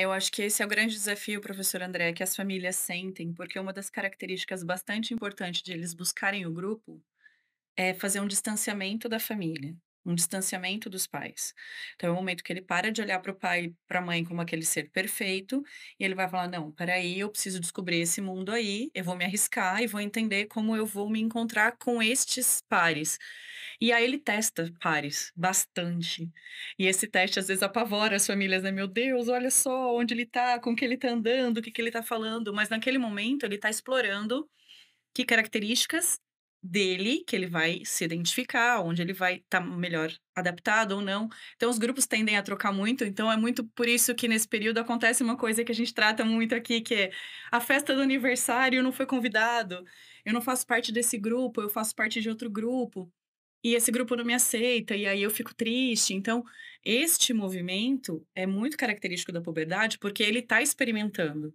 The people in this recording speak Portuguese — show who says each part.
Speaker 1: É, eu acho que esse é o grande desafio, professor André, que as famílias sentem, porque uma das características bastante importantes de eles buscarem o grupo é fazer um distanciamento da família, um distanciamento dos pais. Então, é o momento que ele para de olhar para o pai, para a mãe como aquele ser perfeito, e ele vai falar: não, peraí, eu preciso descobrir esse mundo aí, eu vou me arriscar e vou entender como eu vou me encontrar com estes pares. E aí ele testa pares bastante. E esse teste às vezes apavora as famílias, né? Meu Deus, olha só onde ele tá, com que ele tá andando, o que, que ele tá falando. Mas naquele momento ele tá explorando que características dele que ele vai se identificar, onde ele vai estar tá melhor adaptado ou não. Então os grupos tendem a trocar muito, então é muito por isso que nesse período acontece uma coisa que a gente trata muito aqui, que é a festa do aniversário não foi convidado, eu não faço parte desse grupo, eu faço parte de outro grupo e esse grupo não me aceita, e aí eu fico triste. Então, este movimento é muito característico da puberdade porque ele está experimentando.